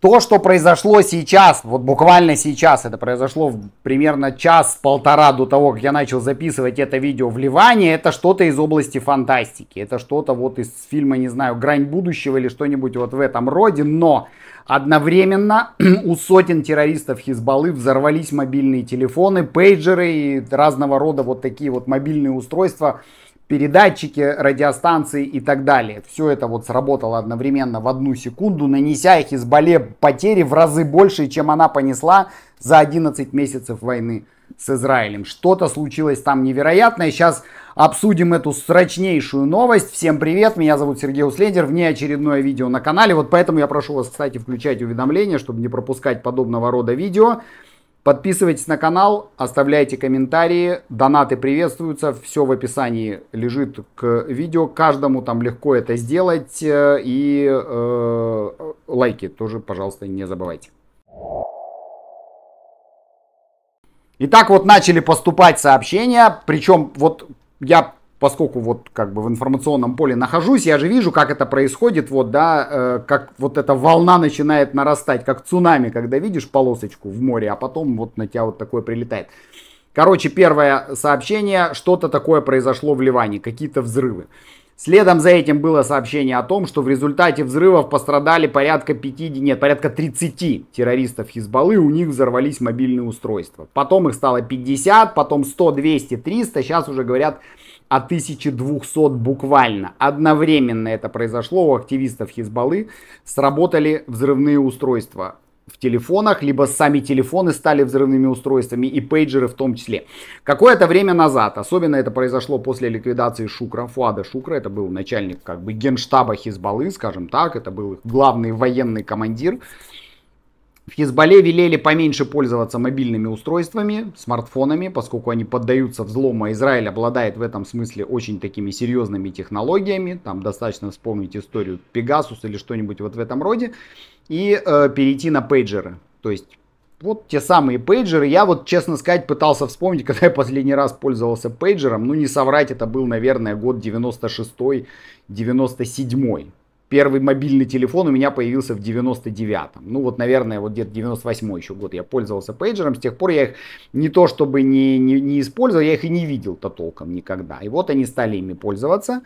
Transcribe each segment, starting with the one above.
То, что произошло сейчас, вот буквально сейчас, это произошло примерно час-полтора до того, как я начал записывать это видео в Ливане, это что-то из области фантастики. Это что-то вот из фильма, не знаю, «Грань будущего» или что-нибудь вот в этом роде, но одновременно у сотен террористов Хизбаллы взорвались мобильные телефоны, пейджеры и разного рода вот такие вот мобильные устройства, передатчики, радиостанции и так далее. Все это вот сработало одновременно в одну секунду, нанеся их Хизбалле потери в разы больше, чем она понесла за 11 месяцев войны с Израилем. Что-то случилось там невероятное. Сейчас обсудим эту срочнейшую новость. Всем привет, меня зовут Сергей Услендер Уследер, очередное видео на канале. Вот поэтому я прошу вас, кстати, включать уведомления, чтобы не пропускать подобного рода видео. Подписывайтесь на канал, оставляйте комментарии, донаты приветствуются, все в описании лежит к видео, каждому там легко это сделать э, и э, лайки тоже, пожалуйста, не забывайте. Итак, вот начали поступать сообщения, причем вот я поскольку вот как бы в информационном поле нахожусь, я же вижу, как это происходит, вот, да, э, как вот эта волна начинает нарастать, как цунами, когда видишь полосочку в море, а потом вот на тебя вот такое прилетает. Короче, первое сообщение, что-то такое произошло в Ливане, какие-то взрывы. Следом за этим было сообщение о том, что в результате взрывов пострадали порядка 50, нет, порядка 30 террористов Хизбаллы, у них взорвались мобильные устройства. Потом их стало 50, потом 100, 200, 300, сейчас уже говорят а 1200 буквально. Одновременно это произошло у активистов Хизбаллы. Сработали взрывные устройства в телефонах, либо сами телефоны стали взрывными устройствами и пейджеры в том числе. Какое-то время назад, особенно это произошло после ликвидации Шукра, Фуада Шукра, это был начальник как бы генштаба Хизбаллы, скажем так, это был их главный военный командир, в Хизбалле велели поменьше пользоваться мобильными устройствами, смартфонами, поскольку они поддаются взлому, а Израиль обладает в этом смысле очень такими серьезными технологиями. Там достаточно вспомнить историю Pegasus или что-нибудь вот в этом роде. И э, перейти на пейджеры. То есть вот те самые пейджеры. Я вот, честно сказать, пытался вспомнить, когда я последний раз пользовался пейджером. Ну, не соврать, это был, наверное, год 96-97 первый мобильный телефон у меня появился в 99-м. Ну вот, наверное, вот где-то 98 еще год я пользовался пейджером. С тех пор я их не то чтобы не, не, не использовал, я их и не видел-то толком никогда. И вот они стали ими пользоваться.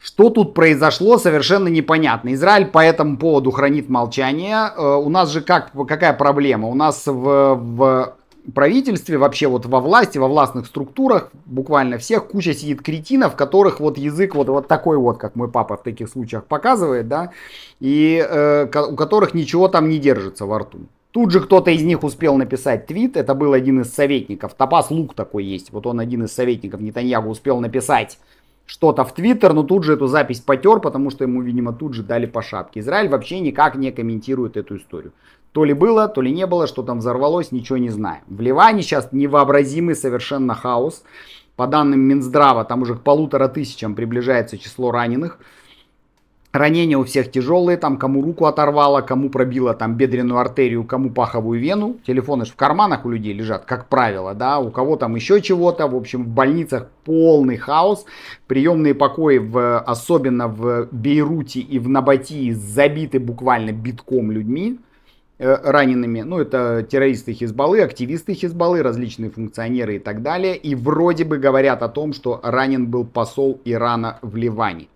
Что тут произошло, совершенно непонятно. Израиль по этому поводу хранит молчание. Э, у нас же как, какая проблема? У нас в, в правительстве, вообще вот во власти, во властных структурах, буквально всех, куча сидит кретинов, которых вот язык вот, вот такой вот, как мой папа в таких случаях показывает, да, и э, у которых ничего там не держится во рту. Тут же кто-то из них успел написать твит, это был один из советников, Топас Лук такой есть, вот он один из советников Нетаньягу успел написать что-то в Твиттер, но тут же эту запись потер, потому что ему, видимо, тут же дали по шапке. Израиль вообще никак не комментирует эту историю. То ли было, то ли не было, что там взорвалось, ничего не знаем. В Ливане сейчас невообразимый совершенно хаос. По данным Минздрава, там уже к полутора тысячам приближается число раненых. Ранения у всех тяжелые, там кому руку оторвало, кому пробило там бедренную артерию, кому паховую вену. Телефоны же в карманах у людей лежат, как правило, да, у кого там еще чего-то. В общем, в больницах полный хаос. Приемные покои, в, особенно в Бейруте и в Набатии, забиты буквально битком людьми э, ранеными. Ну, это террористы Хизбаллы, активисты Хизбаллы, различные функционеры и так далее. И вроде бы говорят о том, что ранен был посол Ирана в Ливане.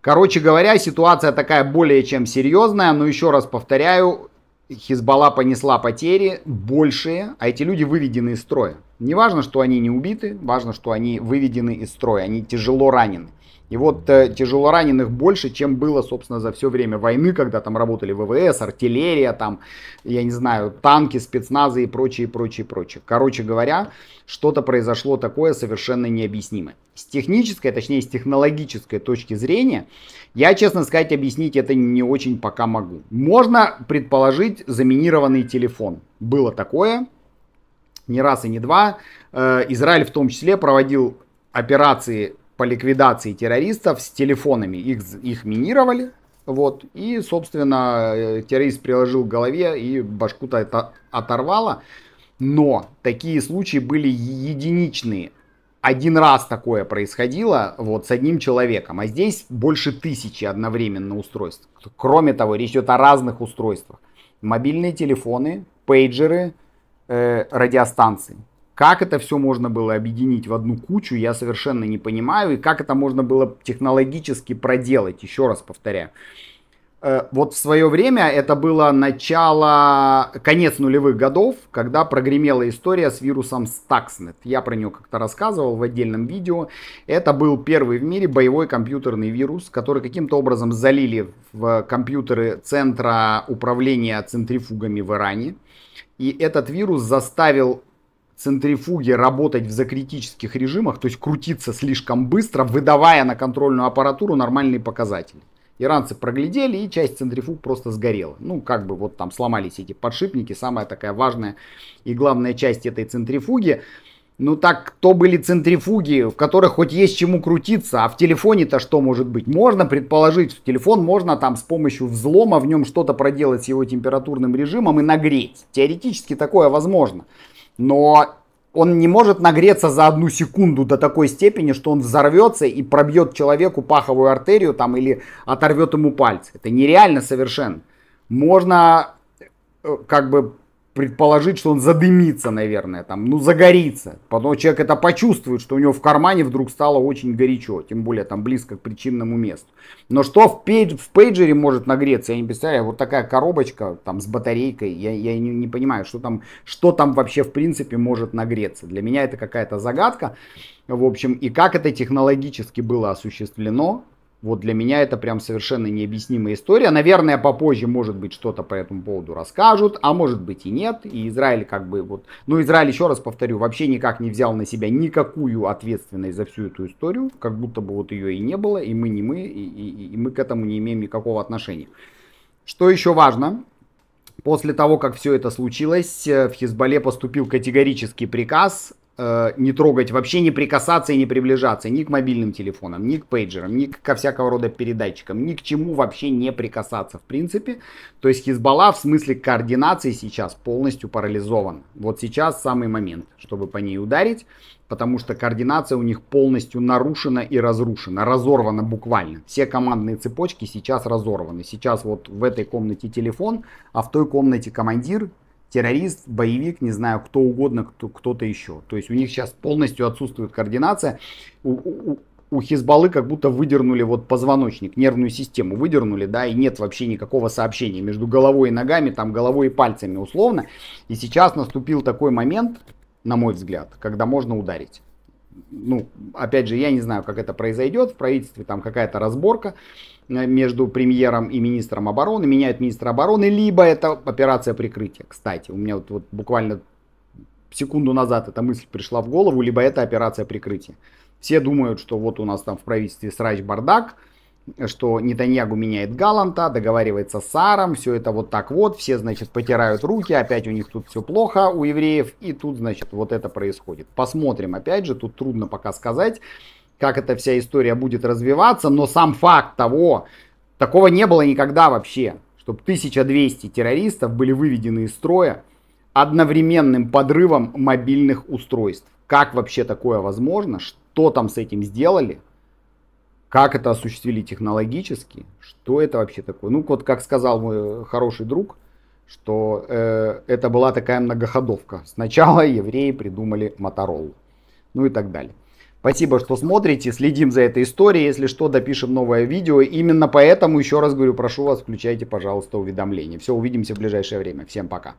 Короче говоря, ситуация такая более чем серьезная, но еще раз повторяю, Хизбалла понесла потери большие, а эти люди выведены из строя. Не важно, что они не убиты, важно, что они выведены из строя, они тяжело ранены. И вот э, тяжелораненых больше, чем было, собственно, за все время войны, когда там работали ВВС, артиллерия, там, я не знаю, танки, спецназы и прочее, прочее, прочее. Короче говоря, что-то произошло такое совершенно необъяснимое. С технической, точнее, с технологической точки зрения, я, честно сказать, объяснить это не очень пока могу. Можно предположить заминированный телефон. Было такое, не раз и не два. Э, Израиль в том числе проводил операции по ликвидации террористов с телефонами. Их, их минировали, вот, и, собственно, э, террорист приложил к голове и башку-то это оторвало. Но такие случаи были единичные. Один раз такое происходило вот с одним человеком, а здесь больше тысячи одновременно устройств. Кроме того, речь идет о разных устройствах. Мобильные телефоны, пейджеры, э, радиостанции. Как это все можно было объединить в одну кучу, я совершенно не понимаю. И как это можно было технологически проделать, еще раз повторяю. Э, вот в свое время это было начало, конец нулевых годов, когда прогремела история с вирусом Stuxnet. Я про нее как-то рассказывал в отдельном видео. Это был первый в мире боевой компьютерный вирус, который каким-то образом залили в компьютеры Центра управления центрифугами в Иране. И этот вирус заставил центрифуге работать в закритических режимах, то есть крутиться слишком быстро, выдавая на контрольную аппаратуру нормальные показатели. Иранцы проглядели, и часть центрифуг просто сгорела. Ну, как бы вот там сломались эти подшипники, самая такая важная и главная часть этой центрифуги. Ну так, то были центрифуги, в которых хоть есть чему крутиться, а в телефоне-то что может быть? Можно предположить, что телефон можно там с помощью взлома в нем что-то проделать с его температурным режимом и нагреть. Теоретически такое возможно но он не может нагреться за одну секунду до такой степени, что он взорвется и пробьет человеку паховую артерию там или оторвет ему пальцы. Это нереально совершенно. Можно э, как бы предположить, что он задымится, наверное, там, ну, загорится. Потом человек это почувствует, что у него в кармане вдруг стало очень горячо, тем более там близко к причинному месту. Но что в, пейдж, в пейджере может нагреться, я не представляю, вот такая коробочка там с батарейкой, я, я не, не понимаю, что там, что там вообще в принципе может нагреться. Для меня это какая-то загадка, в общем, и как это технологически было осуществлено, вот для меня это прям совершенно необъяснимая история. Наверное, попозже, может быть, что-то по этому поводу расскажут, а может быть и нет. И Израиль как бы вот... Ну, Израиль, еще раз повторю, вообще никак не взял на себя никакую ответственность за всю эту историю. Как будто бы вот ее и не было, и мы не мы, и, и, и мы к этому не имеем никакого отношения. Что еще важно? После того, как все это случилось, э, в Хизбале поступил категорический приказ э, не трогать, вообще не прикасаться и не приближаться ни к мобильным телефонам, ни к пейджерам, ни ко всякого рода передатчикам, ни к чему вообще не прикасаться в принципе. То есть Хизбалла в смысле координации сейчас полностью парализован. Вот сейчас самый момент, чтобы по ней ударить, потому что координация у них полностью нарушена и разрушена, разорвана буквально. Все командные цепочки сейчас разорваны. Сейчас вот в этой комнате телефон, а в той комнате командир, террорист, боевик, не знаю, кто угодно, кто, кто-то еще. То есть у них сейчас полностью отсутствует координация. У, у, у Хизбаллы как будто выдернули вот позвоночник, нервную систему выдернули, да, и нет вообще никакого сообщения между головой и ногами, там головой и пальцами условно. И сейчас наступил такой момент, на мой взгляд, когда можно ударить. Ну, опять же, я не знаю, как это произойдет, в правительстве там какая-то разборка, между премьером и министром обороны, меняют министра обороны, либо это операция прикрытия. Кстати, у меня вот, вот буквально секунду назад эта мысль пришла в голову, либо это операция прикрытия. Все думают, что вот у нас там в правительстве срач бардак, что Нетаньягу меняет Галанта, договаривается с Саром, все это вот так вот, все, значит, потирают руки, опять у них тут все плохо у евреев, и тут, значит, вот это происходит. Посмотрим, опять же, тут трудно пока сказать, как эта вся история будет развиваться, но сам факт того, такого не было никогда вообще, чтобы 1200 террористов были выведены из строя одновременным подрывом мобильных устройств. Как вообще такое возможно? Что там с этим сделали? Как это осуществили технологически? Что это вообще такое? Ну, вот как сказал мой э, хороший друг, что э, это была такая многоходовка. Сначала евреи придумали Моторолу, ну и так далее. Спасибо, что смотрите, следим за этой историей. Если что, допишем новое видео. Именно поэтому, еще раз говорю, прошу вас, включайте, пожалуйста, уведомления. Все, увидимся в ближайшее время. Всем пока.